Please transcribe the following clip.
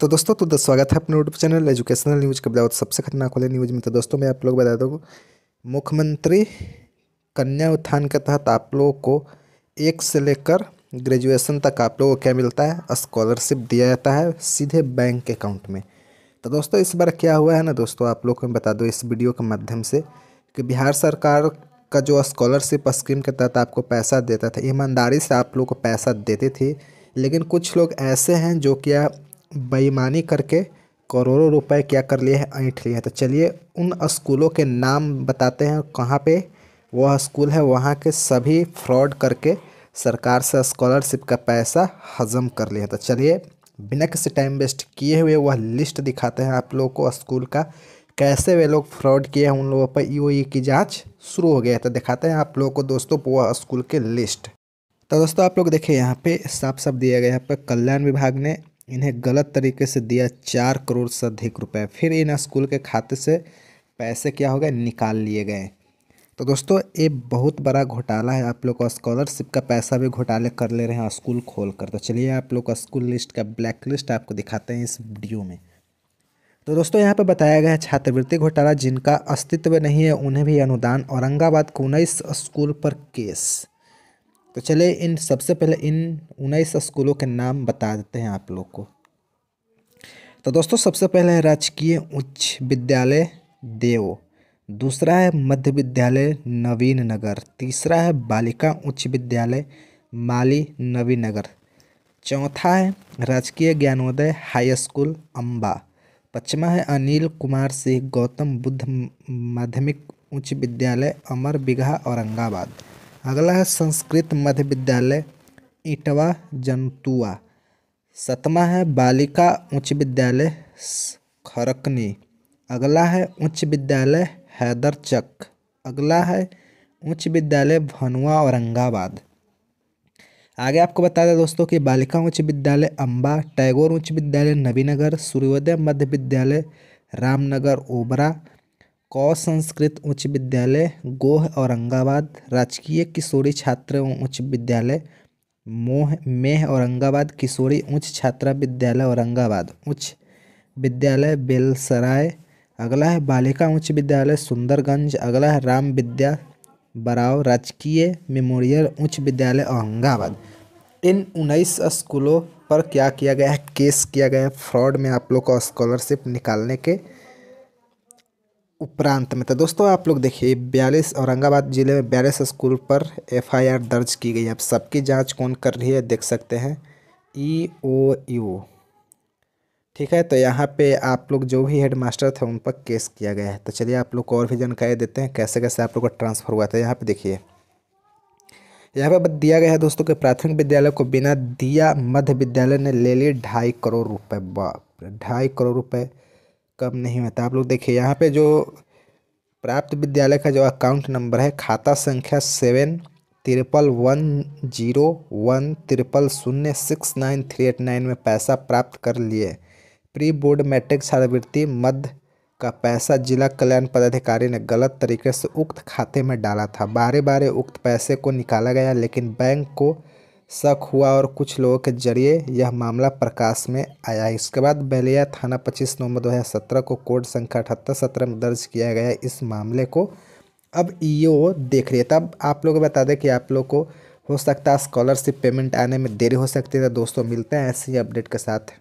तो दोस्तों तो स्वागत है अपने यूट्यूब चैनल एजुकेशनल न्यूज़ के बताओ सबसे खतरनाक वाले न्यूज़ में तो दोस्तों मैं आप लोग बता दूँ मुख्यमंत्री कन्या उत्थान के तहत आप लोगों को एक से लेकर ग्रेजुएशन तक आप लोगों को क्या मिलता है स्कॉलरशिप दिया जाता है सीधे बैंक अकाउंट में तो दोस्तों इस बार क्या हुआ है ना दोस्तों आप लोग को मैं बता दो इस वीडियो के माध्यम से कि बिहार सरकार का जो स्कॉलरशिप स्कीम के तहत आपको पैसा देता था ईमानदारी से आप लोग को पैसा देते थे लेकिन कुछ लोग ऐसे हैं जो क्या बेईमानी करके करोड़ों रुपए क्या कर लिए हैं ऐंठ लिए हैं तो चलिए उन स्कूलों के नाम बताते हैं कहाँ पे वह स्कूल है वहाँ के सभी फ्रॉड करके सरकार से स्कॉलरशिप का पैसा हजम कर लिया तो चलिए बिना किसी टाइम वेस्ट किए हुए वह लिस्ट दिखाते हैं आप लोगों को स्कूल का कैसे वे लोग फ्रॉड किए हैं उन लोगों पर ई e e की जाँच शुरू हो गया है तो दिखाते हैं आप लोगों को दोस्तों वह स्कूल के लिस्ट तो दोस्तों आप लोग देखिए यहाँ पे साफ साफ दिया गया है पर कल्याण विभाग ने इन्हें गलत तरीके से दिया चार करोड़ से अधिक रुपए फिर इन स्कूल के खाते से पैसे क्या हो गए निकाल लिए गए तो दोस्तों ये बहुत बड़ा घोटाला है आप लोग का स्कॉलरशिप का पैसा भी घोटाले कर ले रहे हैं स्कूल खोल कर तो चलिए आप लोग का स्कूल लिस्ट का ब्लैक लिस्ट आपको दिखाते हैं इस वीडियो में तो दोस्तों यहाँ पर बताया गया है छात्रवृत्ति घोटाला जिनका अस्तित्व नहीं है उन्हें भी अनुदान औरंगाबाद के उन्नीस स्कूल पर केस तो चले इन सबसे पहले इन उन्नीस स्कूलों के नाम बता देते हैं आप लोग को तो दोस्तों सबसे पहले है राजकीय उच्च विद्यालय देव दूसरा है मध्य विद्यालय नवीन नगर तीसरा है बालिका उच्च विद्यालय माली नवीन नगर चौथा है राजकीय ज्ञानोदय हाई स्कूल अम्बा पचमा है अनिल कुमार सिंह गौतम बुद्ध माध्यमिक उच्च विद्यालय अमर बिघा औरंगाबाद अगला है संस्कृत मध्य विद्यालय इटवा जंतुआ सतमा है बालिका उच्च विद्यालय खरकनी अगला है उच्च विद्यालय हैदरचक अगला है उच्च विद्यालय भनुआ औरंगाबाद आगे आपको बता दें दोस्तों कि बालिका उच्च विद्यालय अम्बा टैगोर उच्च विद्यालय नबीनगर सूर्योदय मध्य विद्यालय रामनगर ओबरा कौ संस्कृत उच्च विद्यालय गोह औरंगाबाद राजकीय किशोरी छात्र उच्च विद्यालय मोह मेह औरंगाबाद किशोरी उच्च छात्रा विद्यालय औरंगाबाद उच्च विद्यालय बेलसराय अगला है बालिका उच्च विद्यालय सुंदरगंज अगला है राम विद्या बराव राजकीय मेमोरियल उच्च विद्यालय औरंगाबाद इन उन्नीस स्कूलों पर क्या किया गया है केस किया गया है फ्रॉड में आप लोग को स्कॉलरशिप निकालने के उपरांत में तो दोस्तों आप लोग देखिए बयालीस औरंगाबाद ज़िले में बयालीस स्कूल पर एफआईआर दर्ज की गई है अब सबकी जांच कौन कर रही है देख सकते हैं ई ओ यू ठीक है तो यहाँ पे आप लोग जो भी हेड मास्टर थे उन पर केस किया गया है तो चलिए आप लोग को और भी जानकारी देते हैं कैसे कैसे आप लोग का ट्रांसफ़र हुआ था यहाँ पे देखिए यहाँ पे दिया गया है दोस्तों के प्राथमिक विद्यालय को बिना दिया मध्य विद्यालय ने ले लिए ढाई करोड़ रुपए बाप ढाई करोड़ रुपए कम नहीं होता आप लोग देखिए यहाँ पे जो प्राप्त विद्यालय का जो अकाउंट नंबर है खाता संख्या seven triple one zero one triple शून्य six nine three eight nine में पैसा प्राप्त कर लिए प्री बोर्ड मैट्रिक छात्रवृत्ति मध्य का पैसा जिला कल्याण पदाधिकारी ने गलत तरीके से उक्त खाते में डाला था बारे बारे उक्त पैसे को निकाला गया लेकिन बैंक को शक हुआ और कुछ लोगों के जरिए यह मामला प्रकाश में आया इसके बाद बलिया थाना 25 नवंबर 2017 को कोड संख्या अठहत्तर सत्रह में दर्ज किया गया इस मामले को अब ईओ देख रही है तब आप लोग बता दें कि आप लोग को हो सकता है स्कॉलरशिप पेमेंट आने में देरी हो सकती है दोस्तों मिलते हैं ऐसी अपडेट के साथ